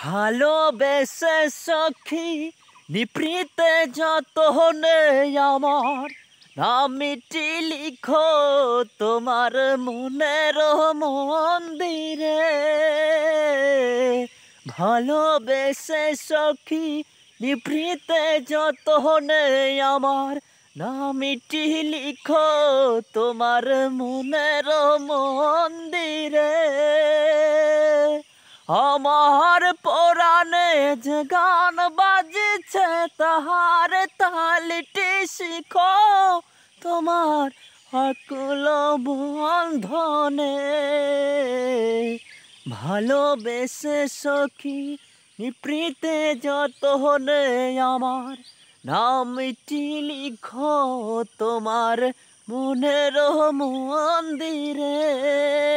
ভালোবেসে সখী যত হলে আমার মিটি লিখো তোমার মনের মন্দিরে ভালোবেসে সখী যত হলে আমার মিটি লিখো তোমার মনের মন্দিরে আমার পরাণে যে গান বাজছে তাহার তালিটি শিখ তোমার অকুল বন্ধনে ভালোবেসে সখী নিপ্রীতে যতনে আমার নাম লিখো তোমার মনের মন্দিরে